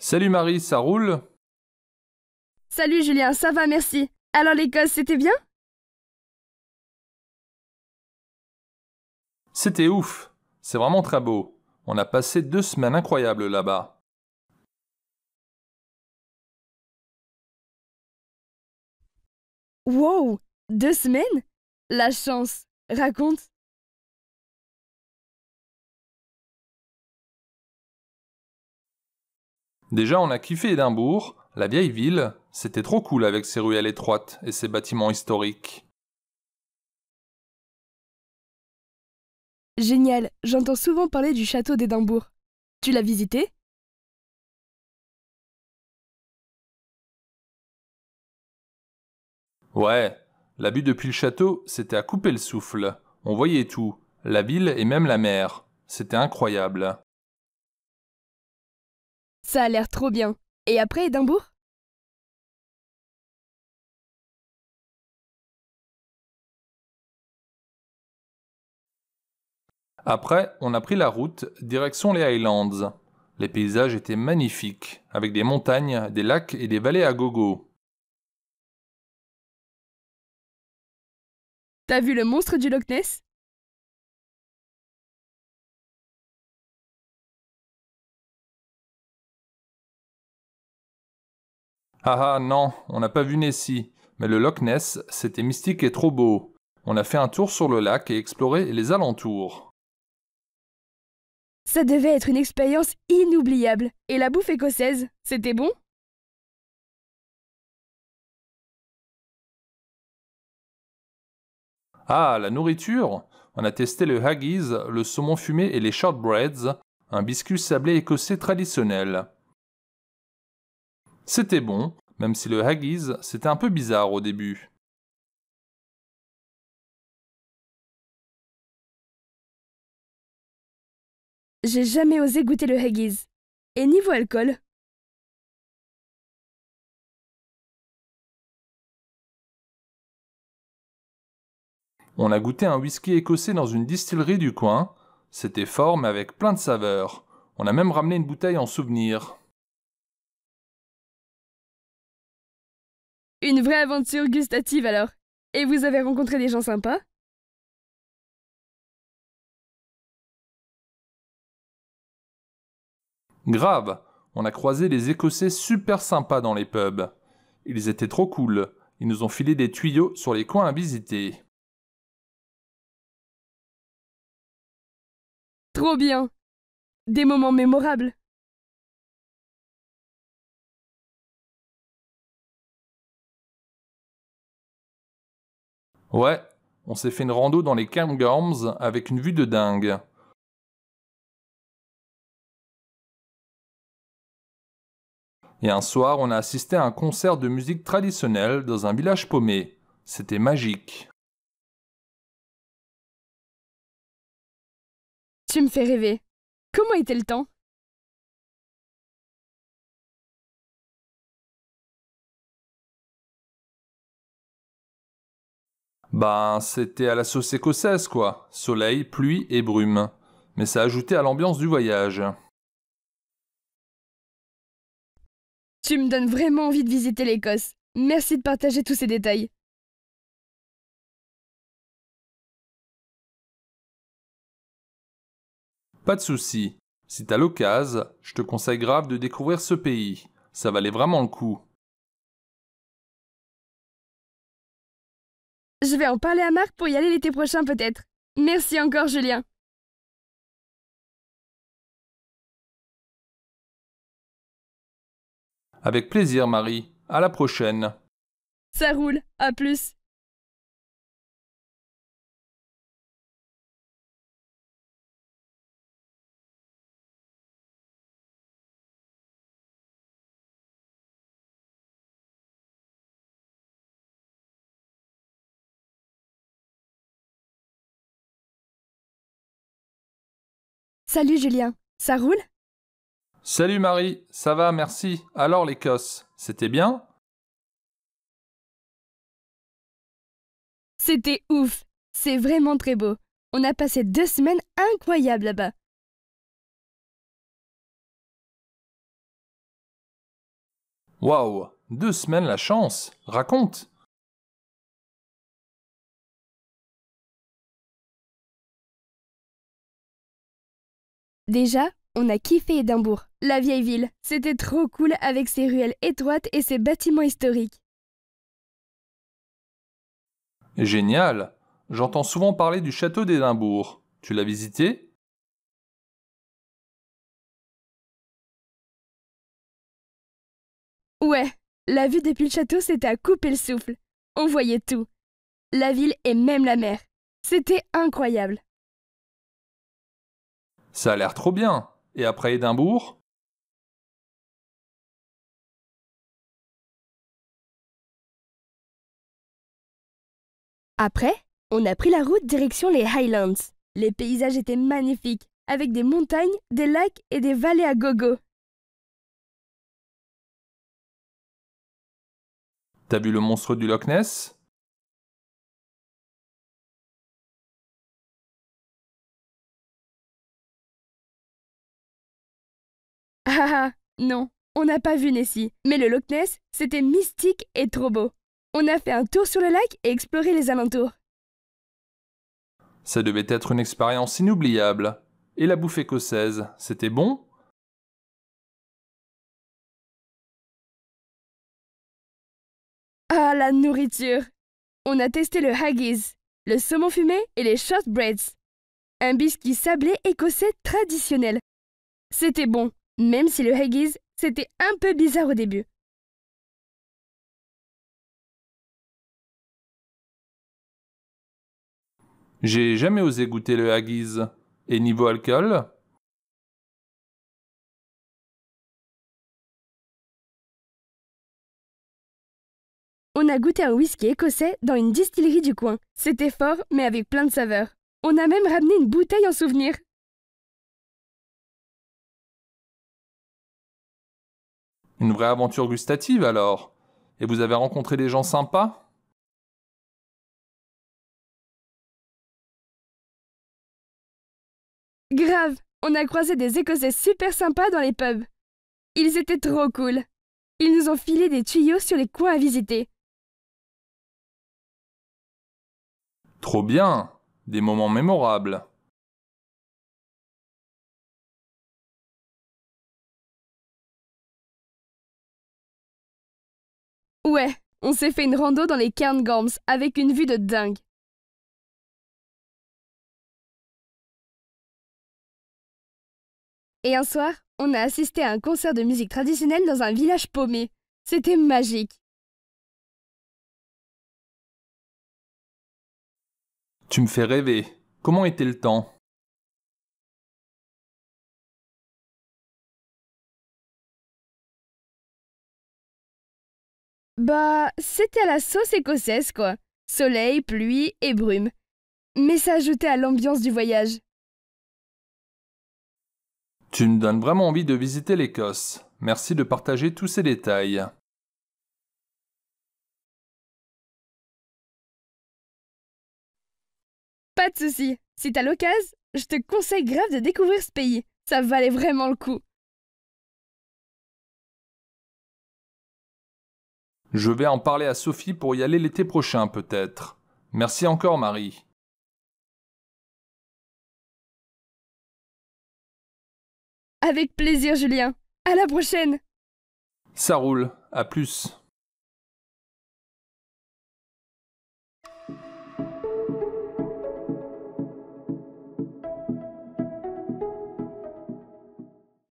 Salut Marie, ça roule Salut Julien, ça va, merci. Alors l'école, c'était bien C'était ouf. C'est vraiment très beau. On a passé deux semaines incroyables là-bas. Wow Deux semaines La chance Raconte Déjà, on a kiffé Édimbourg, la vieille ville, c'était trop cool avec ses ruelles étroites et ses bâtiments historiques. Génial, j'entends souvent parler du château d'Édimbourg. Tu l'as visité Ouais, la vue depuis le château, c'était à couper le souffle. On voyait tout, la ville et même la mer. C'était incroyable. Ça a l'air trop bien. Et après Édimbourg Après, on a pris la route direction les Highlands. Les paysages étaient magnifiques, avec des montagnes, des lacs et des vallées à gogo. T'as vu le monstre du Loch Ness Ah ah non, on n'a pas vu Nessie, mais le Loch Ness, c'était mystique et trop beau. On a fait un tour sur le lac et exploré les alentours. Ça devait être une expérience inoubliable. Et la bouffe écossaise, c'était bon Ah, la nourriture On a testé le haggis, le saumon fumé et les shortbreads, un biscuit sablé écossais traditionnel. C'était bon, même si le haggis, c'était un peu bizarre au début. J'ai jamais osé goûter le haggis. Et niveau alcool On a goûté un whisky écossais dans une distillerie du coin. C'était fort mais avec plein de saveurs. On a même ramené une bouteille en souvenir. Une vraie aventure gustative alors. Et vous avez rencontré des gens sympas Grave, on a croisé des Écossais super sympas dans les pubs. Ils étaient trop cool. Ils nous ont filé des tuyaux sur les coins à visiter. Trop bien. Des moments mémorables. Ouais, on s'est fait une rando dans les Cairngorms avec une vue de dingue. Et un soir, on a assisté à un concert de musique traditionnelle dans un village paumé. C'était magique. Tu me fais rêver. Comment était le temps Ben, c'était à la sauce écossaise, quoi. Soleil, pluie et brume. Mais ça ajoutait à l'ambiance du voyage. Tu me donnes vraiment envie de visiter l'Écosse. Merci de partager tous ces détails. Pas de souci. Si t'as l'occasion, je te conseille grave de découvrir ce pays. Ça valait vraiment le coup. Je vais en parler à Marc pour y aller l'été prochain peut-être. Merci encore Julien. Avec plaisir Marie. À la prochaine. Ça roule. À plus. Salut Julien, ça roule Salut Marie, ça va, merci. Alors l'Écosse, c'était bien C'était ouf, c'est vraiment très beau. On a passé deux semaines incroyables là-bas. Waouh, deux semaines la chance, raconte Déjà, on a kiffé Édimbourg, la vieille ville. C'était trop cool avec ses ruelles étroites et ses bâtiments historiques. Génial J'entends souvent parler du château d'Édimbourg. Tu l'as visité Ouais, la vue depuis le château, c'était à couper le souffle. On voyait tout. La ville et même la mer. C'était incroyable. Ça a l'air trop bien. Et après Édimbourg Après, on a pris la route direction les Highlands. Les paysages étaient magnifiques, avec des montagnes, des lacs et des vallées à gogo. T'as vu le monstre du Loch Ness Ah, ah, ah non, on n'a pas vu Nessie, mais le Loch Ness, c'était mystique et trop beau. On a fait un tour sur le lac et exploré les alentours. Ça devait être une expérience inoubliable. Et la bouffe écossaise, c'était bon Ah, la nourriture On a testé le haggis, le saumon fumé et les shortbreads. Un biscuit sablé écossais traditionnel. C'était bon, même si le haggis, c'était un peu bizarre au début. J'ai jamais osé goûter le haggis. Et niveau alcool On a goûté un whisky écossais dans une distillerie du coin. C'était fort, mais avec plein de saveurs. On a même ramené une bouteille en souvenir. Une vraie aventure gustative alors. Et vous avez rencontré des gens sympas Grave, on a croisé des Écossais super sympas dans les pubs. Ils étaient trop cool. Ils nous ont filé des tuyaux sur les coins à visiter. Trop bien, des moments mémorables. Ouais, on s'est fait une rando dans les Cairngorms avec une vue de dingue. Et un soir, on a assisté à un concert de musique traditionnelle dans un village paumé. C'était magique. Tu me fais rêver. Comment était le temps Bah, c'était la sauce écossaise, quoi. Soleil, pluie et brume. Mais ça ajoutait à l'ambiance du voyage. Tu me donnes vraiment envie de visiter l'Écosse. Merci de partager tous ces détails. Pas de souci. Si t'as l'occasion, je te conseille grave de découvrir ce pays. Ça valait vraiment le coup. Je vais en parler à Sophie pour y aller l'été prochain peut-être. Merci encore Marie. Avec plaisir Julien. À la prochaine. Ça roule. À plus.